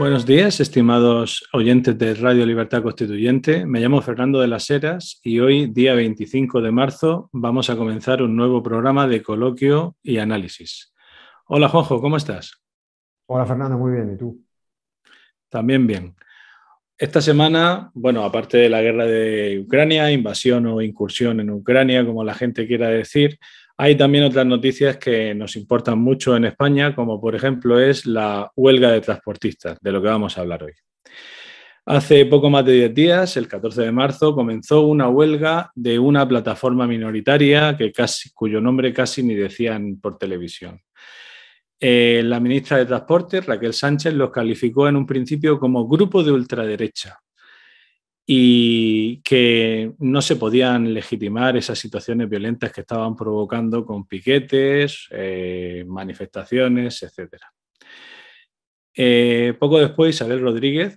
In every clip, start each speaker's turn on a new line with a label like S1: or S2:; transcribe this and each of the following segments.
S1: Buenos días, estimados oyentes de Radio Libertad Constituyente. Me llamo Fernando de las Heras y hoy, día 25 de marzo, vamos a comenzar un nuevo programa de coloquio y análisis. Hola Juanjo, ¿cómo estás?
S2: Hola Fernando, muy bien. ¿Y tú?
S1: También bien. Esta semana, bueno, aparte de la guerra de Ucrania, invasión o incursión en Ucrania, como la gente quiera decir, hay también otras noticias que nos importan mucho en España, como por ejemplo es la huelga de transportistas, de lo que vamos a hablar hoy. Hace poco más de 10 días, el 14 de marzo, comenzó una huelga de una plataforma minoritaria que cuyo nombre casi ni decían por televisión. Eh, la ministra de Transporte, Raquel Sánchez, los calificó en un principio como grupo de ultraderecha, y que no se podían legitimar esas situaciones violentas que estaban provocando con piquetes, eh, manifestaciones, etc. Eh, poco después, Isabel Rodríguez,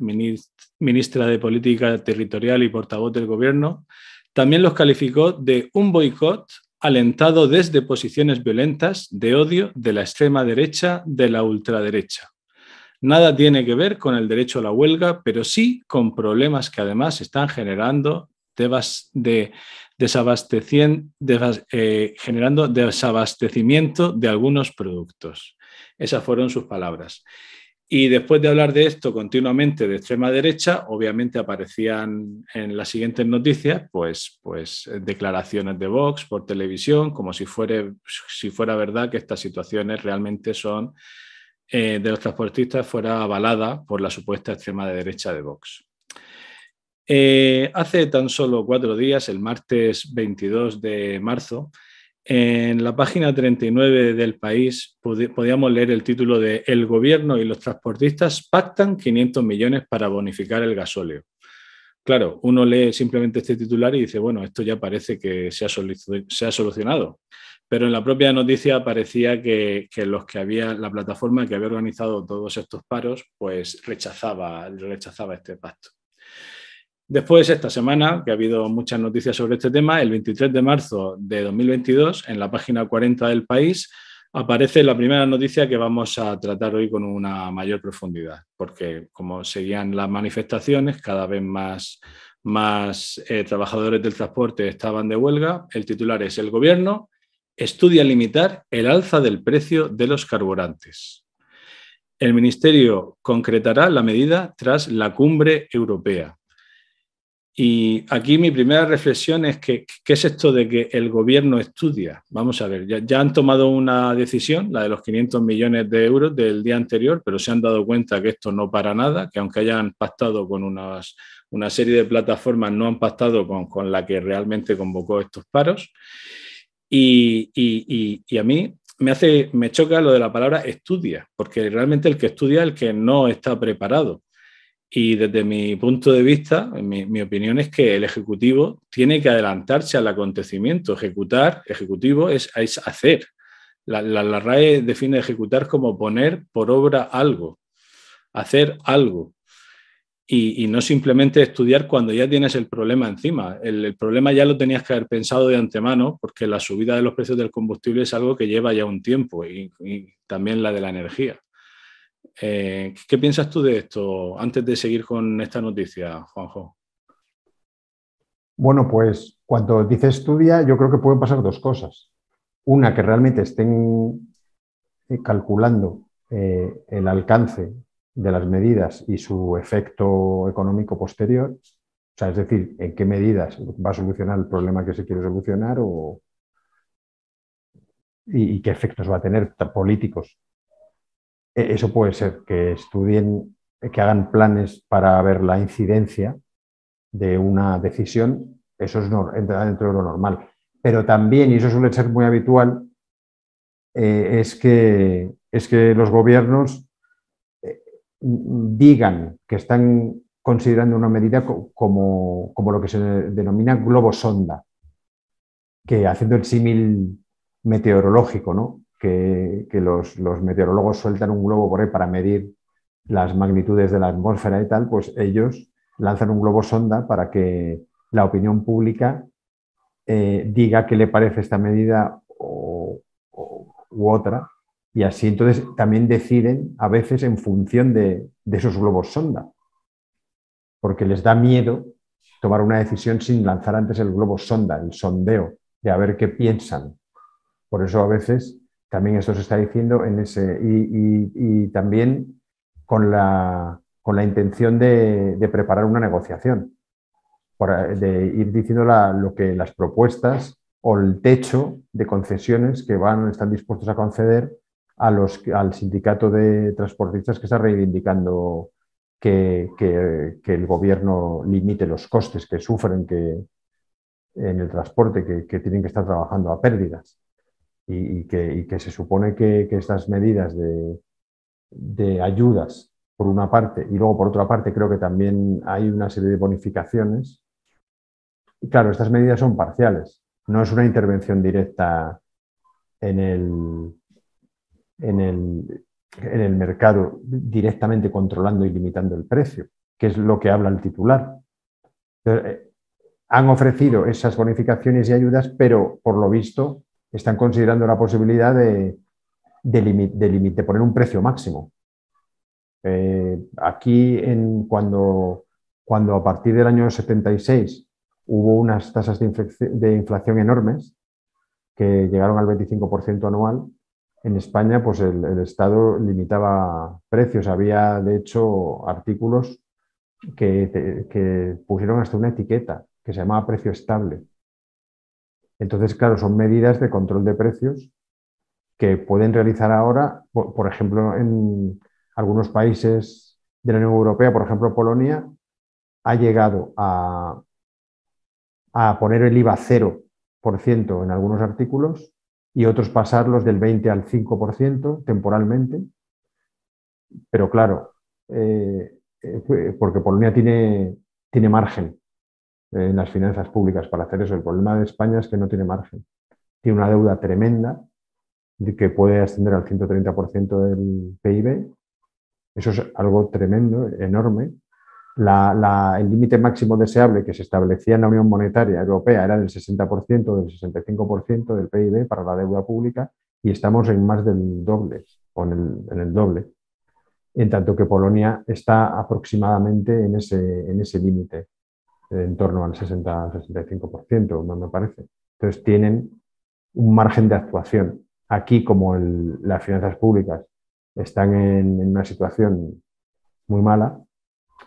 S1: ministra de Política Territorial y portavoz del Gobierno, también los calificó de un boicot alentado desde posiciones violentas de odio de la extrema derecha, de la ultraderecha. Nada tiene que ver con el derecho a la huelga, pero sí con problemas que además están generando de, eh, generando desabastecimiento de algunos productos. Esas fueron sus palabras. Y después de hablar de esto continuamente de extrema derecha, obviamente aparecían en las siguientes noticias, pues, pues eh, declaraciones de Vox por televisión, como si, si fuera verdad que estas situaciones realmente son eh, de los transportistas fuera avalada por la supuesta extrema de derecha de Vox. Eh, hace tan solo cuatro días, el martes 22 de marzo, en la página 39 del país podíamos leer el título de El gobierno y los transportistas pactan 500 millones para bonificar el gasóleo. Claro, uno lee simplemente este titular y dice, bueno, esto ya parece que se ha, solucionado pero en la propia noticia parecía que, los que había, la plataforma que había organizado todos estos paros, pues rechazaba, rechazaba este pacto. Después, esta semana, que ha habido muchas noticias sobre este tema, el 23 de marzo de 2022, en la página 40 del país, aparece la primera noticia que vamos a tratar hoy con una mayor profundidad, porque como seguían las manifestaciones, cada vez más, más eh, trabajadores del transporte estaban de huelga. El titular es El Gobierno estudia limitar el alza del precio de los carburantes. El Ministerio concretará la medida tras la cumbre europea. Y aquí mi primera reflexión es que, ¿qué es esto de que el gobierno estudia? Vamos a ver, ya, han tomado una decisión, la de los 500 millones de euros del día anterior, pero se han dado cuenta que esto no para nada, que aunque hayan pactado con una serie de plataformas, no han pactado con, con la que realmente convocó estos paros. Y, a mí me, hace, me choca lo de la palabra estudia, porque realmente el que estudia es el que no está preparado. Y desde mi punto de vista, mi, opinión es que el ejecutivo tiene que adelantarse al acontecimiento. Ejecutar, ejecutivo, es, hacer. La, la RAE define ejecutar como poner por obra algo, hacer algo y, no simplemente estudiar cuando ya tienes el problema encima. El, problema ya lo tenías que haber pensado de antemano porque la subida de los precios del combustible es algo que lleva ya un tiempo y, también la de la energía. Eh, ¿Qué piensas tú de esto antes de seguir con esta noticia, Juanjo?
S2: Bueno, pues cuando dice estudia, yo creo que pueden pasar dos cosas. Una, que realmente estén calculando eh, el alcance de las medidas y su efecto económico posterior, o sea, es decir, en qué medidas va a solucionar el problema que se quiere solucionar o, y, qué efectos va a tener políticos. E, eso puede ser que estudien, que hagan planes para ver la incidencia de una decisión, eso es entra dentro de lo normal. Pero también, y eso suele ser muy habitual, eh, es, que, es que los gobiernos digan que están considerando una medida como, como lo que se denomina globo sonda, que haciendo el símil meteorológico, ¿no? que, los, los, meteorólogos sueltan un globo por para medir las magnitudes de la atmósfera y tal, pues ellos lanzan un globo sonda para que la opinión pública eh, diga qué le parece esta medida o, u otra y así entonces también deciden a veces en función de, esos globos sonda, porque les da miedo tomar una decisión sin lanzar antes el globo sonda, el sondeo, de a ver qué piensan. Por eso a veces también esto se está diciendo en ese, y, también con la, intención de, preparar una negociación, para de ir diciendo lo que las propuestas o el techo de concesiones que van, están dispuestos a conceder a los, al sindicato de transportistas que está reivindicando que, el gobierno limite los costes que sufren que, en el transporte, que, tienen que estar trabajando a pérdidas. Y, que, se supone que, estas medidas de, de, ayudas, por una parte, y luego por otra parte, creo que también hay una serie de bonificaciones. Y claro, estas medidas son parciales, no es una intervención directa en el, en el, mercado directamente controlando y limitando el precio, que es lo que habla el titular. Eh, han ofrecido esas bonificaciones y ayudas, pero por lo visto están considerando la posibilidad de, de, poner un precio máximo. Eh, aquí, en, cuando, cuando a partir del año 76 hubo unas tasas de, de inflación enormes que llegaron al 25% anual, en España pues el, Estado limitaba precios. Había, de hecho, artículos que, pusieron hasta una etiqueta que se llamaba precio estable. Entonces, claro, son medidas de control de precios que pueden realizar ahora, por, ejemplo, en algunos países de la Unión Europea, por ejemplo, Polonia, ha llegado a, a poner el IVA cero ciento en algunos artículos y otros pasarlos del 20 al 5% temporalmente. Pero claro, eh, eh, porque Polonia tiene, tiene margen en las finanzas públicas para hacer eso. El problema de España es que no tiene margen. Tiene una deuda tremenda que puede ascender al 130% del PIB. Eso es algo tremendo, enorme, el límite máximo deseable que se establecía en la Unión Monetaria Europea era del 60%, del 65% del PIB para la deuda pública y estamos en más del doble, en el, doble, en tanto que Polonia está aproximadamente en ese, en ese límite, eh, en torno al 60-65%, me parece. Entonces tienen un margen de actuación. Aquí, como las finanzas públicas están en una situación muy mala,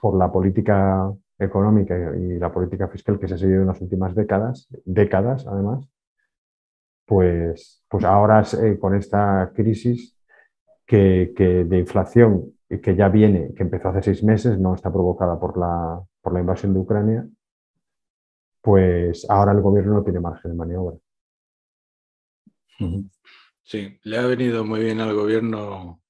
S2: por la política económica y la política fiscal que se ha seguido en las últimas décadas, décadas además, pues, pues ahora eh, con esta crisis que, de inflación que ya viene, que empezó hace seis meses, no está provocada por la, por la invasión de Ucrania, pues ahora el gobierno no tiene margen de maniobra.
S1: Sí, le ha venido muy bien al gobierno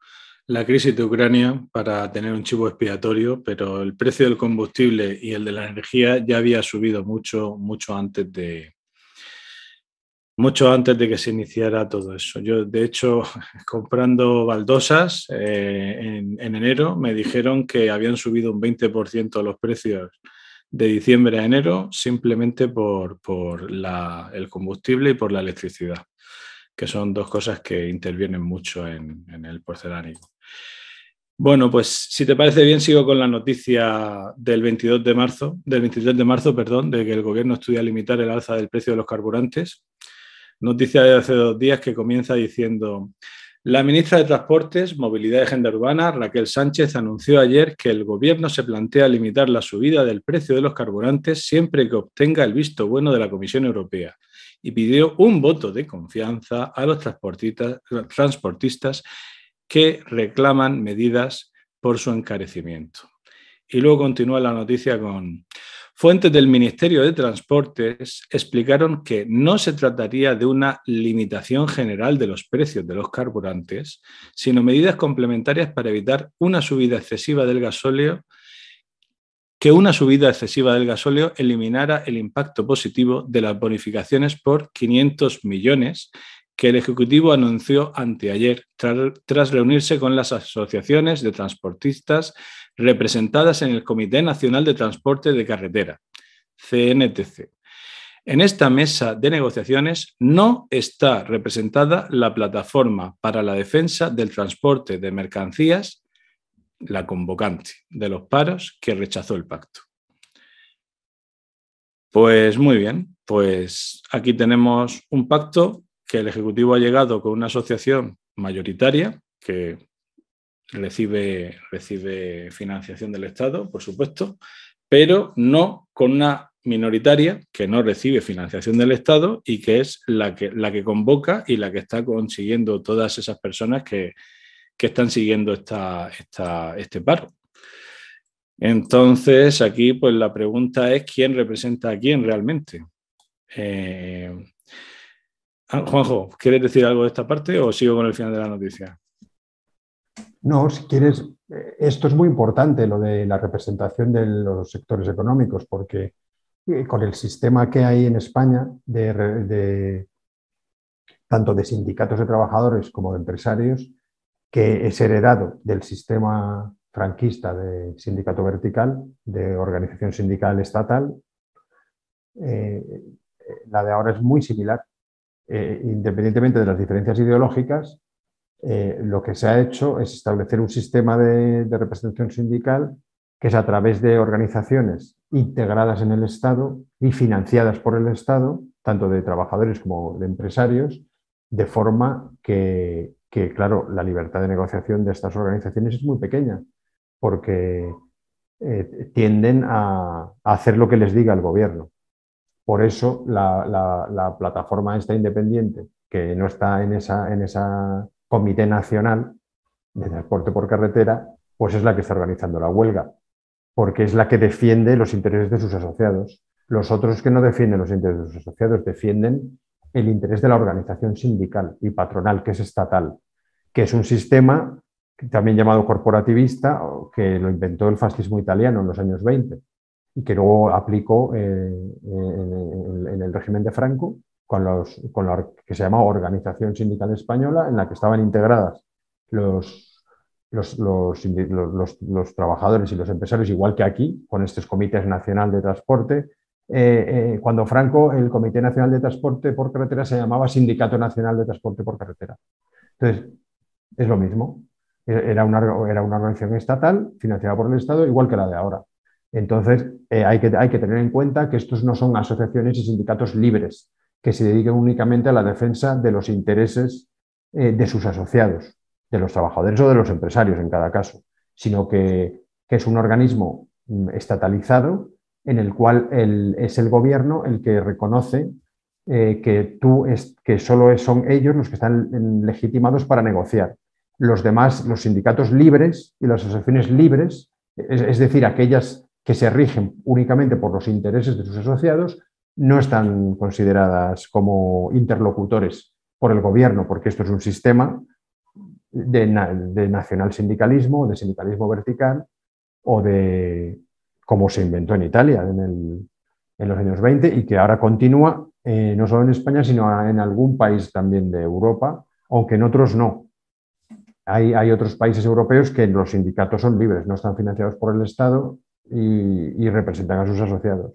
S1: la crisis de Ucrania para tener un chivo expiatorio, pero el precio del combustible y el de la energía ya había subido mucho, mucho antes de mucho antes de que se iniciara todo eso. Yo, de hecho, comprando baldosas eh, en, enero, me dijeron que habían subido un 20% los precios de diciembre a enero simplemente por, por el combustible y por la electricidad, que son dos cosas que intervienen mucho en el porcelánico. Bueno, pues si te parece bien, sigo con la noticia del 22 de marzo, del 23 de marzo, perdón, de que el gobierno estudia limitar el alza del precio de los carburantes. Noticia de hace dos días que comienza diciendo, la ministra de Transportes, Movilidad y Agenda Urbana, Raquel Sánchez, anunció ayer que el gobierno se plantea limitar la subida del precio de los carburantes siempre que obtenga el visto bueno de la Comisión Europea y pidió un voto de confianza a los transportistas, transportistas que reclaman medidas por su encarecimiento. Y luego continúa la noticia con, fuentes del Ministerio de Transportes explicaron que no se trataría de una limitación general de los precios de los carburantes, sino medidas complementarias para evitar una subida excesiva del gasóleo que una subida excesiva del gasóleo eliminara el impacto positivo de las bonificaciones por 500 millones que el Ejecutivo anunció anteayer tras reunirse con las asociaciones de transportistas representadas en el Comité Nacional de Transporte de Carretera, CNTC. En esta mesa de negociaciones no está representada la plataforma para la defensa del transporte de mercancías, la convocante de los paros que rechazó el pacto. Pues muy bien, pues aquí tenemos un pacto que el Ejecutivo ha llegado con una asociación mayoritaria que recibe, recibe financiación del Estado, por supuesto, pero no con una minoritaria que no recibe financiación del Estado y que es la que, la que convoca y la que está consiguiendo todas esas personas que, están siguiendo esta, este paro. Entonces, aquí pues la pregunta es quién representa a quién realmente. Eh, Ah, Juanjo, ¿quieres decir algo de esta parte o sigo con el final de la noticia?
S2: No, si quieres, eh, esto es muy importante, lo de la representación de los sectores económicos, porque eh, con el sistema que hay en España, de, tanto de sindicatos de trabajadores como de empresarios, que es heredado del sistema franquista de sindicato vertical, de organización sindical estatal, eh, la de ahora es muy similar eh, independientemente de las diferencias ideológicas, eh, lo que se ha hecho es establecer un sistema de, representación sindical que es a través de organizaciones integradas en el Estado y financiadas por el Estado, tanto de trabajadores como de empresarios, de forma que, claro, la libertad de negociación de estas organizaciones es muy pequeña, porque eh, tienden a, hacer lo que les diga el gobierno. Por eso la, plataforma esta independiente, que no está en esa, en comité nacional de transporte por carretera, pues es la que está organizando la huelga, porque es la que defiende los intereses de sus asociados. Los otros que no defienden los intereses de sus asociados defienden el interés de la organización sindical y patronal, que es estatal, que es un sistema también llamado corporativista, que lo inventó el fascismo italiano en los años 20 y que luego aplicó eh, eh, en, el régimen de Franco con, los, con que se llama Organización Sindical Española, en la que estaban integradas los, los, trabajadores y los empresarios, igual que aquí, con estos comités nacional de transporte. Eh, cuando Franco, el Comité Nacional de Transporte por Carretera se llamaba Sindicato Nacional de Transporte por Carretera. Entonces, es lo mismo. E, era una, era una organización estatal financiada por el Estado, igual que la de ahora. Entonces, eh, hay, que, hay que tener en cuenta que estos no son asociaciones y sindicatos libres, que se dediquen únicamente a la defensa de los intereses eh, de sus asociados, de los trabajadores o de los empresarios en cada caso, sino que, es un organismo mm, estatalizado en el cual es el gobierno el que reconoce eh, que, tú es, que solo son ellos los que están legitimados para negociar. Los demás, los sindicatos libres y las asociaciones libres, es decir, aquellas que se rigen únicamente por los intereses de sus asociados, no están consideradas como interlocutores por el gobierno, porque esto es un sistema de, nacional sindicalismo, de sindicalismo vertical o de como se inventó en Italia en, los años 20 y que ahora continúa eh, no solo en España, sino en algún país también de Europa, aunque en otros no. Hay, hay otros países europeos que los sindicatos son libres, no están financiados por el Estado y, representan a sus asociados,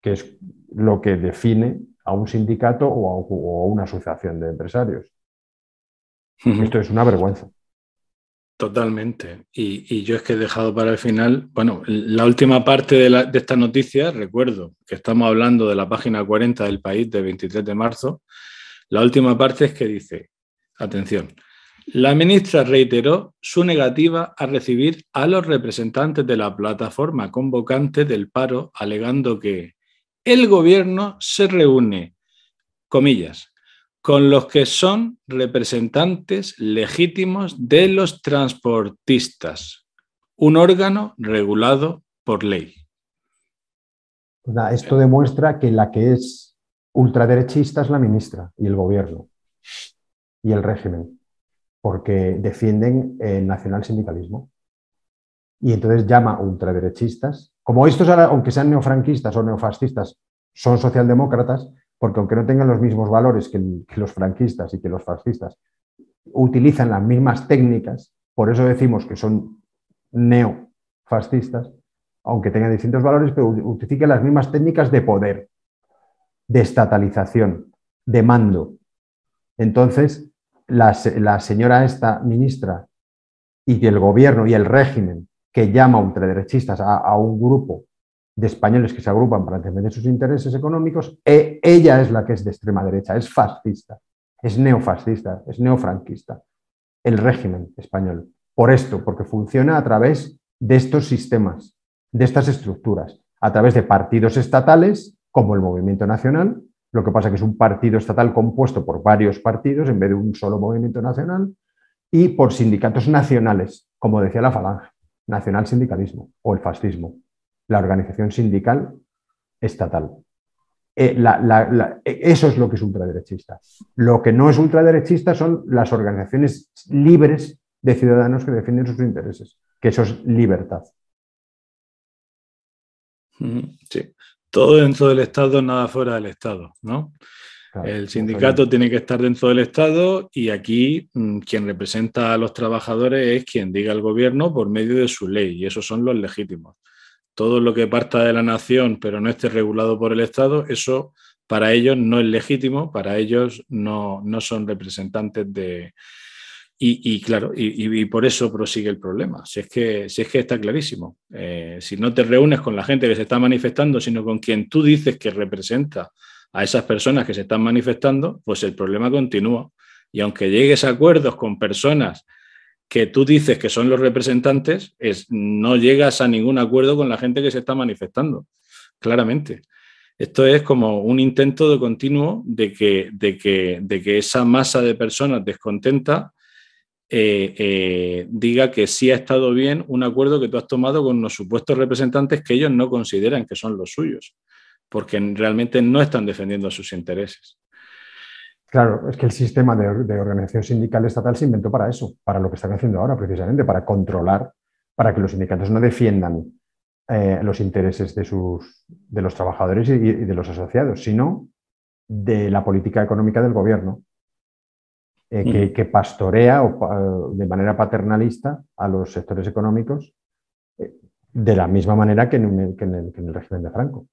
S2: que es lo que define a un sindicato o a, una asociación de empresarios. Esto es una vergüenza.
S1: Totalmente. Y, yo es que he dejado para el final, bueno, la última parte de, de, esta noticia, recuerdo que estamos hablando de la página 40 del país de 23 de marzo, la última parte es que dice, atención, la ministra reiteró su negativa a recibir a los representantes de la plataforma convocante del paro, alegando que el gobierno se reúne, comillas, con los que son representantes legítimos de los transportistas,
S2: un órgano
S1: regulado por ley.
S2: Esto demuestra que la que es ultraderechista es la ministra y el gobierno y el régimen porque defienden el nacional sindicalismo Y entonces llama ultraderechistas, como estos, aunque sean neofranquistas o neofascistas, son socialdemócratas, porque aunque no tengan los mismos valores que, que los franquistas y que los fascistas, utilizan las mismas técnicas, por eso decimos que son neofascistas, aunque tengan distintos valores, pero utilizan las mismas técnicas de poder, de estatalización, de mando. Entonces, la, señora esta ministra y el gobierno y el régimen que llama ultraderechistas a, un grupo de españoles que se agrupan para defender sus intereses económicos, e, ella es la que es de extrema derecha, es fascista, es neofascista, es neofranquista, el régimen español. Por esto, porque funciona a través de estos sistemas, de estas estructuras, a través de partidos estatales como el Movimiento Nacional, lo que pasa es que es un partido estatal compuesto por varios partidos en vez de un solo movimiento nacional y por sindicatos nacionales, como decía la Falange, nacional sindicalismo o el fascismo, la organización sindical estatal. Eh, eh, eso es lo que es ultraderechista. Lo que no es ultraderechista son las organizaciones libres de ciudadanos que defienden sus intereses, que eso es libertad. Sí todo dentro del
S1: Estado, nada fuera del Estado, ¿no? el sindicato tiene que estar dentro del Estado y aquí mm, quien representa a los trabajadores es quien diga al gobierno por medio de su ley y esos son los legítimos. Todo lo que parta de la nación pero no esté regulado por el Estado, eso para ellos no es legítimo, para ellos no, no son representantes de, y, claro, y, por eso prosigue el problema. Si es que, si es que está clarísimo. Eh, si no te reúnes con la gente que se está manifestando, sino con quien tú dices que representa a esas personas que se están manifestando, pues el problema continúa. Y aunque llegues a acuerdos con personas que tú dices que son los representantes, es, no llegas a ningún acuerdo con la gente que se está manifestando, claramente. Esto es como un intento de continuo de que, de de que esa masa de personas descontenta eh, eh, diga que sí ha estado bien un acuerdo que tú has tomado con los supuestos representantes que ellos no consideran que son los suyos, porque realmente no están defendiendo sus intereses.
S2: Claro, es que el sistema de, organización sindical estatal se inventó para eso, para lo que están haciendo ahora precisamente, para controlar, para que los sindicatos no defiendan eh, los intereses de, sus, de los trabajadores y de los asociados, sino de la política económica del gobierno. Eh, que, pastorea de manera paternalista a los sectores económicos eh, de la misma manera que en, el, régimen de Franco.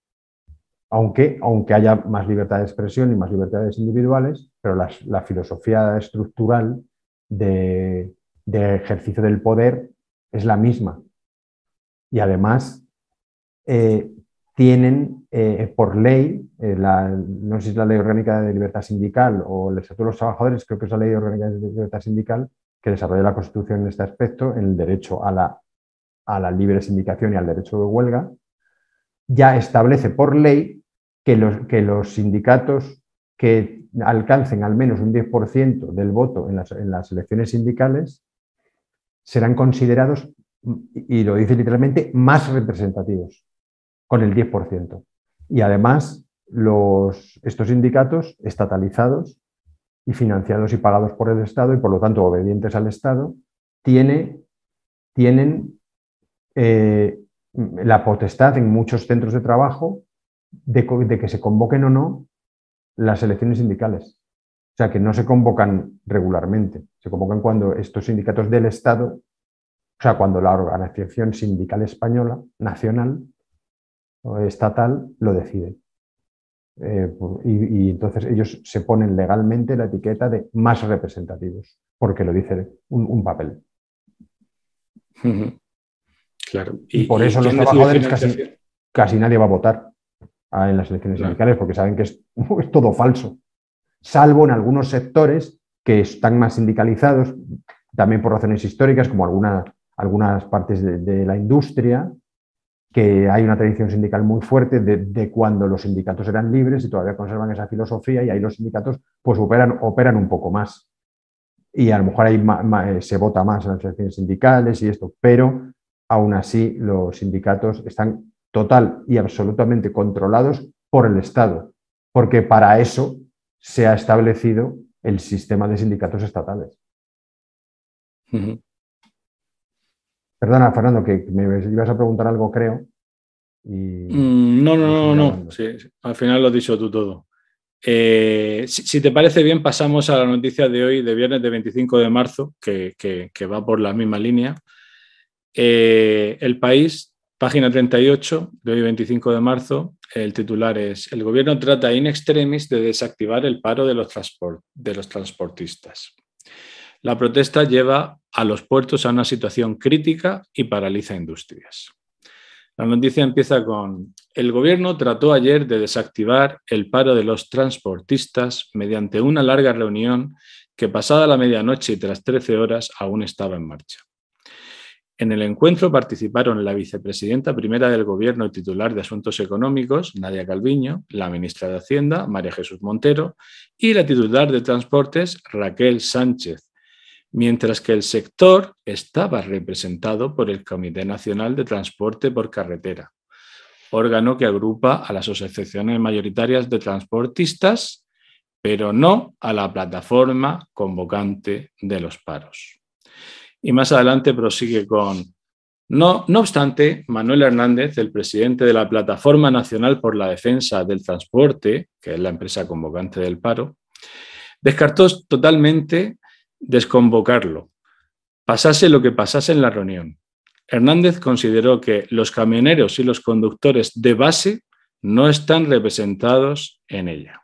S2: Aunque, aunque haya más libertad de expresión y más libertades individuales, pero la, filosofía estructural de, ejercicio del poder es la misma. Y además, eh, tienen eh, por ley, eh, no sé si es la Ley Orgánica de Libertad Sindical o el Estatuto de los Trabajadores, creo que es la Ley Orgánica de Libertad Sindical, que desarrolla la Constitución en este aspecto, en el derecho a la, a la libre sindicación y al derecho de huelga, ya establece por ley que los, que los sindicatos que alcancen al menos un 10% del voto en las, en las elecciones sindicales serán considerados, y lo dice literalmente, más representativos con el 10%. Y además, los, estos sindicatos estatalizados y financiados y pagados por el Estado y por lo tanto obedientes al Estado, tiene, tienen eh, la potestad en muchos centros de trabajo de, de que se convoquen o no las elecciones sindicales. O sea, que no se convocan regularmente, se convocan cuando estos sindicatos del Estado, o sea, cuando la Organización Sindical Española Nacional estatal lo decide. Eh, y, entonces ellos se ponen legalmente la etiqueta de más representativos, porque lo dice un, papel. Claro. Y, por eso los trabajadores casi, nadie va a votar ah, en las elecciones sindicales, porque saben que es, todo falso, salvo en algunos sectores que están más sindicalizados, también por razones históricas, como algunas partes de la industria, que hay una tradición sindical muy fuerte de, cuando los sindicatos eran libres y todavía conservan esa filosofía y ahí los sindicatos pues operan, operan un poco más. Y a lo mejor ahí eh, se vota más en las elecciones sindicales y esto, pero aún así los sindicatos están total y absolutamente controlados por el Estado, porque para eso se ha establecido el sistema de sindicatos estatales. Perdona, Fernando, que me ibas a preguntar algo, creo. Mm,
S1: no, no, no, no. al final lo has dicho tú todo. Eh, si, te parece bien, pasamos a la noticia de hoy, de viernes de 25 de marzo, que, va por la misma línea. Eh, el país, página 38, de hoy 25 de marzo, el titular es, el gobierno trata in extremis de desactivar el paro de los, de los transportistas. La protesta lleva a los puertos a una situación crítica y paraliza industrias. La noticia empieza con, el gobierno trató ayer de desactivar el paro de los transportistas mediante una larga reunión que pasada la medianoche y tras 13 horas aún estaba en marcha. En el encuentro participaron la vicepresidenta primera del Gobierno y titular de Asuntos Económicos, Nadia Calviño, la ministra de Hacienda, María Jesús Montero, y la titular de Transportes, Raquel Sánchez, mientras que el sector estaba representado por el Comité Nacional de Transporte por Carretera, órgano que agrupa a las asociaciones mayoritarias de transportistas, pero no a la plataforma convocante de los paros. Y más adelante prosigue con, no, no obstante, Manuel Hernández, el presidente de la Plataforma Nacional por la Defensa del Transporte, que es la empresa convocante del paro, descartó totalmente desconvocarlo, pasase lo que pasase en la reunión. Hernández consideró que los camioneros y los conductores de base no están representados en ella.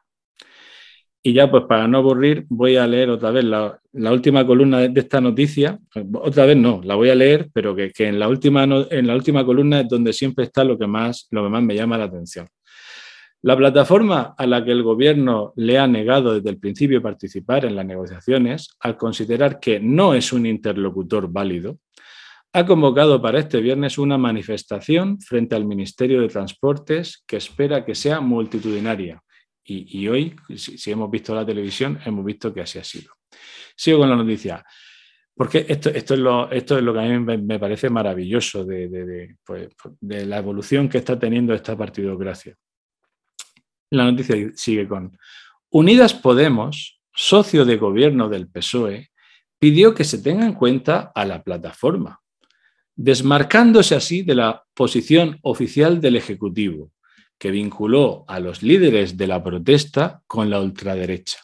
S1: Y ya, pues para no aburrir, voy a leer otra vez la, última columna de, esta noticia. Otra vez no, la voy a leer, pero que, que en, la última, en la última columna es donde siempre está lo que, más, lo que más me llama la atención. La plataforma a la que el gobierno le ha negado desde el principio participar en las negociaciones, al considerar que no es un interlocutor válido, ha convocado para este viernes una manifestación frente al Ministerio de Transportes que espera que sea multitudinaria. Y, hoy, si, hemos visto la televisión, hemos visto que así ha sido. Sigo con la noticia. Porque esto, es, lo, que a mí me, parece maravilloso de, pues, de la evolución que está teniendo esta partidocracia la noticia sigue con, Unidas Podemos, socio de gobierno del PSOE, pidió que se tenga en cuenta a la plataforma, desmarcándose así de la posición oficial del Ejecutivo, que vinculó a los líderes de la protesta con la ultraderecha.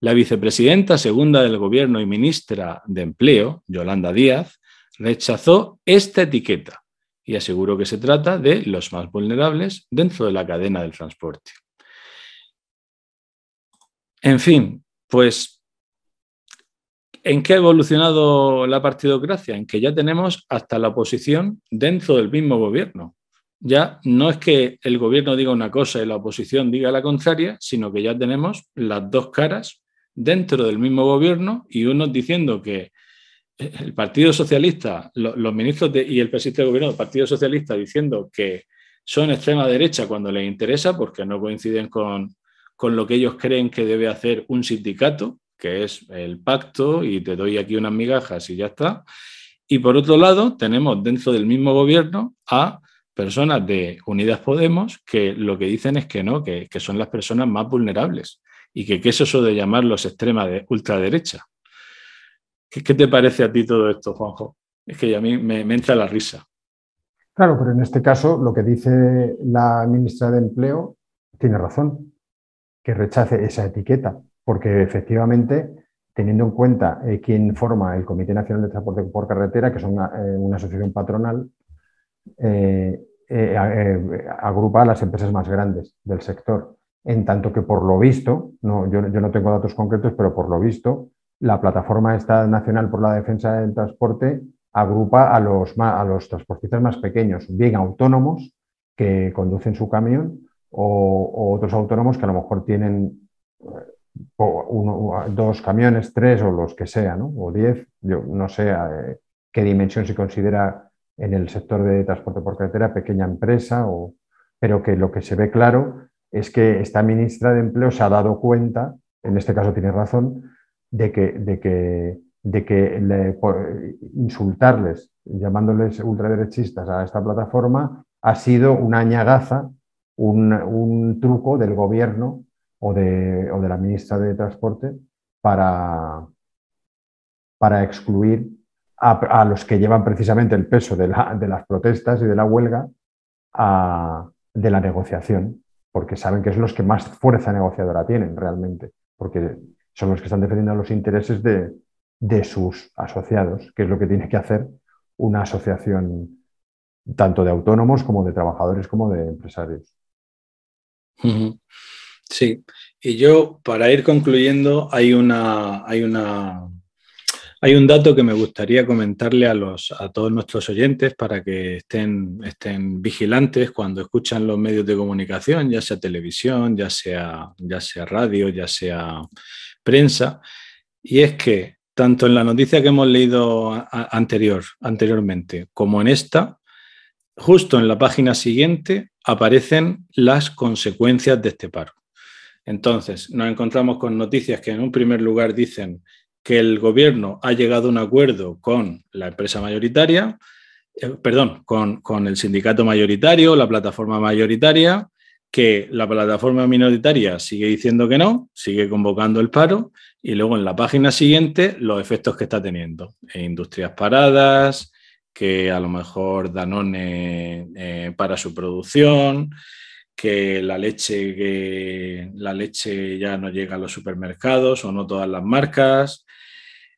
S1: La vicepresidenta segunda del Gobierno y ministra de Empleo, Yolanda Díaz, rechazó esta etiqueta y aseguro que se trata de los más vulnerables dentro de la cadena del transporte. En fin, pues, ¿en qué ha evolucionado la partidocracia? En que ya tenemos hasta la oposición dentro del mismo gobierno. Ya no es que el gobierno diga una cosa y la oposición diga la contraria, sino que ya tenemos las dos caras dentro del mismo gobierno y unos diciendo que el Partido Socialista, los ministros y el presidente del gobierno del Partido Socialista diciendo que son extrema derecha cuando les interesa, porque no coinciden con, lo que ellos creen que debe hacer un sindicato, que es el pacto y te doy aquí unas migajas y ya está. Y por otro lado, tenemos dentro del mismo gobierno a personas de Unidas Podemos que lo que dicen es que no, que, son las personas más vulnerables y que qué es eso de llamarlos extrema de ultraderecha. ¿Qué, te parece a ti todo esto, Juanjo? Es que a mí me, me entra la risa.
S2: Claro, pero en este caso lo que dice la ministra de Empleo tiene razón, que rechace esa etiqueta, porque efectivamente teniendo en cuenta eh, quién forma el Comité Nacional de Transporte por Carretera, que es eh, una, asociación patronal, eh, agrupa a las empresas más grandes del sector. En tanto que por lo visto, no, yo no tengo datos concretos, pero por lo visto, la plataforma nacional por la defensa del transporte agrupa a los, a los transportistas más pequeños, bien autónomos que conducen su camión o, otros autónomos que a lo mejor tienen eh, dos camiones, tres o los que sea, o diez, yo no sé eh, qué dimensión se considera en el sector de transporte por carretera pequeña empresa, o, pero que lo que se ve claro es que esta ministra de Empleo se ha dado cuenta, en este caso tiene razón, de que, de que, de que insultarles, llamándoles ultraderechistas a esta plataforma, ha sido una añagaza, un, truco del gobierno o de, la ministra de Transporte para, excluir a, los que llevan precisamente el peso de, las protestas y de la huelga de la negociación, porque saben que es los que más fuerza negociadora tienen realmente, porque son los que están defendiendo los intereses de, sus asociados, que es lo que tiene que hacer una asociación tanto de autónomos como de trabajadores como de empresarios.
S1: Sí, y yo para ir concluyendo hay hay un dato que me gustaría comentarle a los a todos nuestros oyentes para que estén estén vigilantes cuando escuchan los medios de comunicación, ya sea televisión, ya sea ya sea radio, ya sea prensa, y es que tanto en la noticia que hemos leído anterior, anteriormente como en esta, justo en la página siguiente aparecen las consecuencias de este paro. Entonces, nos encontramos con noticias que en un primer lugar dicen que el gobierno ha llegado a un acuerdo con la empresa mayoritaria, eh, perdón, con, con, el sindicato mayoritario, la plataforma mayoritaria, que la plataforma minoritaria sigue diciendo que no, sigue convocando el paro y luego en la página siguiente los efectos que está teniendo. Eh, industrias paradas, que a lo mejor Danone eh, para su producción, que la leche, que la leche ya no llega a los supermercados o no todas las marcas,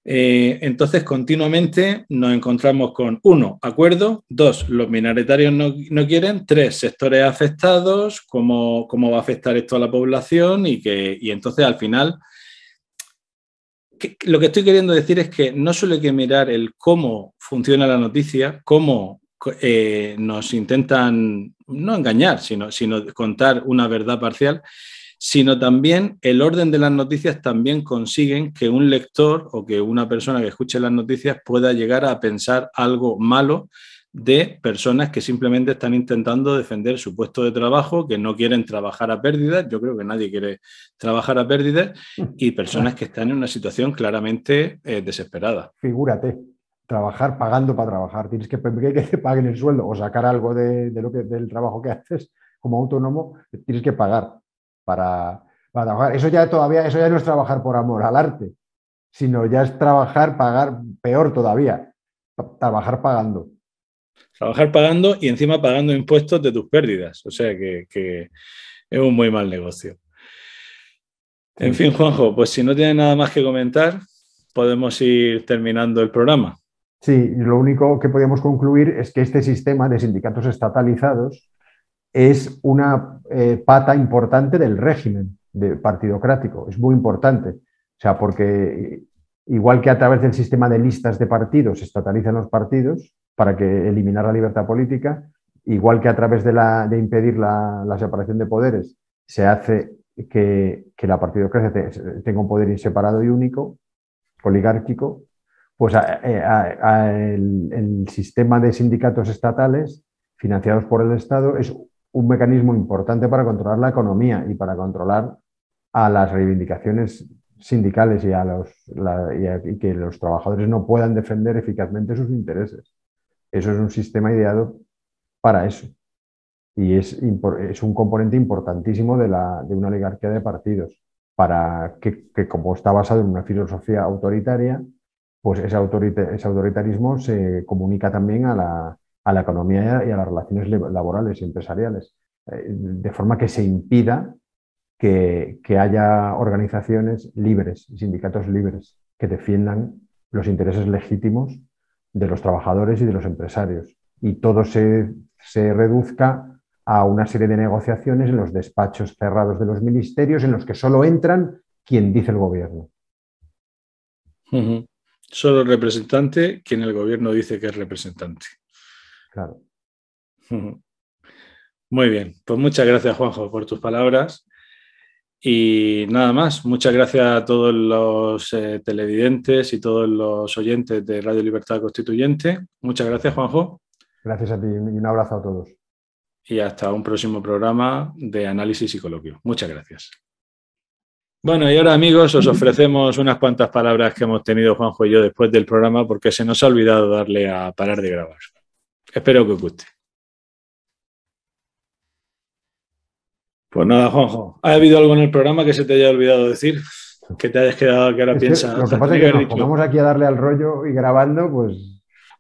S1: eh, entonces, continuamente nos encontramos con, uno, acuerdo, dos, los minoritarios no, quieren, tres, sectores afectados, cómo, va a afectar esto a la población y, que, entonces al final, lo que estoy queriendo decir es que no solo hay que mirar el cómo funciona la noticia, cómo eh, nos intentan no engañar, sino contar una verdad parcial, sino también el orden de las noticias también consiguen que un lector o que una persona que escuche las noticias pueda llegar a pensar algo malo de personas que simplemente están intentando defender su puesto de trabajo, que no quieren trabajar a pérdidas, yo creo que nadie quiere trabajar a pérdidas, y personas que están en una situación claramente eh, desesperada.
S2: Figúrate, trabajar pagando para trabajar, tienes que que te paguen el sueldo o sacar algo de lo que, del trabajo que haces como autónomo, tienes que pagar para, trabajar. Eso ya todavía, eso ya no es trabajar por amor al arte, sino ya es trabajar, pagar, peor todavía, trabajar pagando.
S1: Trabajar pagando y encima pagando impuestos de tus pérdidas. O sea que, es un muy mal negocio. En fin, Juanjo, pues si no tienes nada más que comentar, podemos ir terminando el programa.
S2: Sí, lo único que podemos concluir es que este sistema de sindicatos estatalizados es una eh, pata importante del régimen de partidocrático, es muy importante. O sea, porque eh, igual que a través del sistema de listas de partidos se estatalizan los partidos para que eliminar la libertad política, igual que a través de, impedir la, separación de poderes se hace que, la partidocracia tenga un poder inseparado y único, oligárquico, pues eh, el, el, sistema de sindicatos estatales financiados por el Estado es un mecanismo importante para controlar la economía y para controlar a las reivindicaciones sindicales y, a los, que los trabajadores no puedan defender eficazmente sus intereses. Eso es un sistema ideado para eso. Y es, es un componente importantísimo de, la, de, una oligarquía de partidos, para que, como está basado en una filosofía autoritaria, pues ese, ese autoritarismo se comunica también a la, a la economía y a las relaciones laborales y empresariales, eh, de forma que se impida que, haya organizaciones libres, sindicatos libres, que defiendan los intereses legítimos de los trabajadores y de los empresarios. Y todo se, se reduzca a una serie de negociaciones en los despachos cerrados de los ministerios en los que solo entran quien dice el gobierno.
S1: Solo el representante quien el gobierno dice que es representante.
S2: Claro.
S1: Muy bien, pues muchas gracias Juanjo por tus palabras. Y nada más, muchas gracias a todos los eh, televidentes y todos los oyentes de Radio Libertad Constituyente.
S2: Muchas gracias Juanjo. Gracias a ti y un abrazo a todos.
S1: Y hasta un próximo programa de análisis y coloquio. Muchas gracias. Bueno, y ahora amigos, os ofrecemos unas cuantas palabras que hemos tenido Juanjo y yo después del programa porque se nos ha olvidado darle a parar de grabar. Espero que os guste. Pues nada, Juanjo. ¿Ha habido algo en el programa que se te haya olvidado decir? Que te has quedado que ahora piensas. lo que pasa es que
S2: nos aquí a darle al rollo y grabando, pues.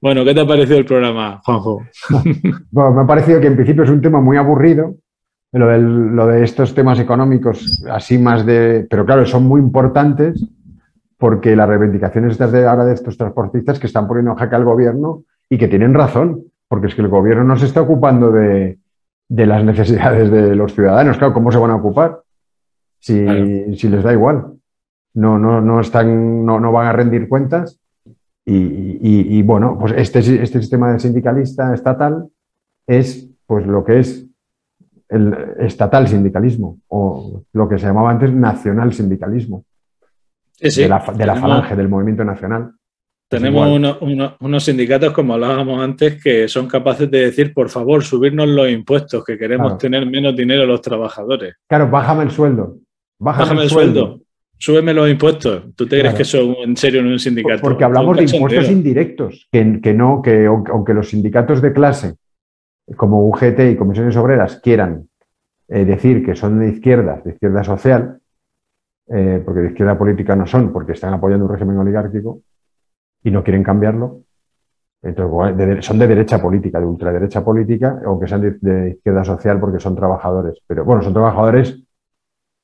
S1: Bueno, ¿qué te ha parecido el programa, Juanjo?
S2: bueno, me ha parecido que en principio es un tema muy aburrido, lo, de estos temas económicos, así más de. Pero claro, son muy importantes porque las reivindicaciones estas de ahora de estos transportistas que están poniendo jaque al gobierno y que tienen razón porque es que el gobierno no se está ocupando de, las necesidades de los ciudadanos. Claro, ¿cómo se van a ocupar? Si, les da igual. No, no, no, están, no, van a rendir cuentas. Y, bueno, pues este, este sistema sindicalista estatal es pues lo que es el estatal sindicalismo o lo que se llamaba antes nacional sindicalismo
S1: de la falange
S2: del movimiento nacional.
S1: Tenemos unos sindicatos, como hablábamos antes, que son capaces de decir, por favor, subirnos los impuestos, que queremos tener menos dinero los trabajadores.
S2: Claro, bájame el sueldo. Bájame, el sueldo.
S1: Súbeme los impuestos. ¿Tú te crees que eso en serio en un sindicato? Porque hablamos de impuestos indirectos,
S2: que, no, que aunque los sindicatos de clase, como UGT y comisiones obreras, quieran eh, decir que son de izquierda, de izquierda social, eh, porque de izquierda política no son, porque están apoyando un régimen oligárquico, y no quieren cambiarlo. Entonces, son de derecha política, de ultraderecha política, o aunque sean de, izquierda social porque son trabajadores. Pero bueno, son trabajadores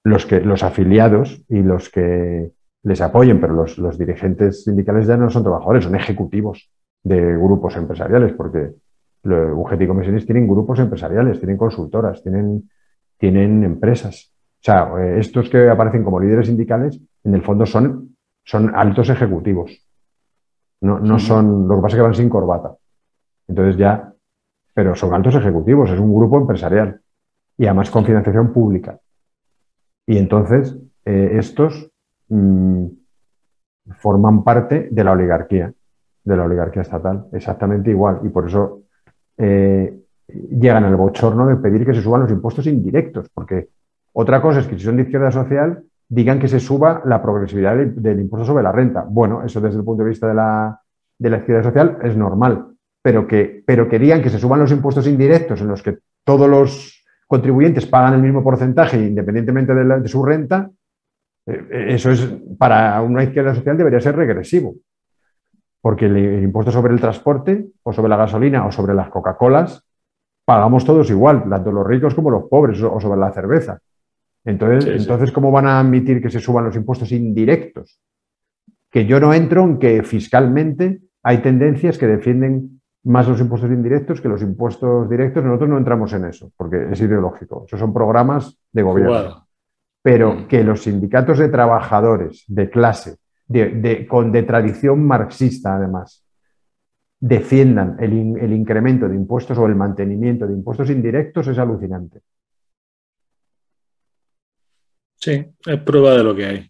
S2: los, que, los afiliados y los que les apoyen, pero los, dirigentes sindicales ya no son trabajadores, son ejecutivos de grupos empresariales, porque UGT y Comisiones tienen grupos empresariales, tienen consultoras, tienen, tienen empresas. O sea, eh, estos que aparecen como líderes sindicales, en el fondo son, son altos ejecutivos no, no son, lo que pasa es que van sin corbata. Entonces ya, pero son altos ejecutivos, es un grupo empresarial y además con financiación pública. Y entonces eh, estos mm, forman parte de la oligarquía, de la oligarquía estatal, exactamente igual. Y por eso eh, llegan al bochorno de pedir que se suban los impuestos indirectos, porque otra cosa es que si son de izquierda social, digan que se suba la progresividad del, impuesto sobre la renta. Bueno, eso desde el punto de vista de la, de social es normal, pero que, pero que que se suban los impuestos indirectos en los que todos los contribuyentes pagan el mismo porcentaje independientemente de, de su renta, eh, eh, eso es, para una izquierda social debería ser regresivo, porque el impuesto sobre el transporte o sobre la gasolina o sobre las Coca-Colas pagamos todos igual, tanto los ricos como los pobres o sobre la cerveza. Entonces, ¿cómo van a admitir que se suban los impuestos indirectos? Que yo no entro en que fiscalmente hay tendencias que defienden más los impuestos indirectos que los impuestos directos. Nosotros no entramos en eso, porque es ideológico. Esos son programas de gobierno. Pero mm. que los sindicatos de trabajadores, de clase, de, con de tradición marxista además, defiendan el incremento de impuestos o el mantenimiento de impuestos indirectos es alucinante.
S1: Sí, es prueba de lo que hay.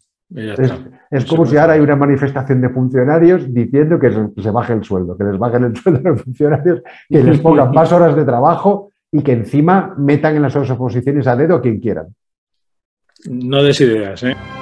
S2: Es, como si ahora hay una manifestación de funcionarios diciendo que se, baje el sueldo, que les bajen el sueldo a los funcionarios, que les pongan más horas de trabajo y que encima metan en las oposiciones a dedo a quien quieran.
S1: No des ideas, ¿eh?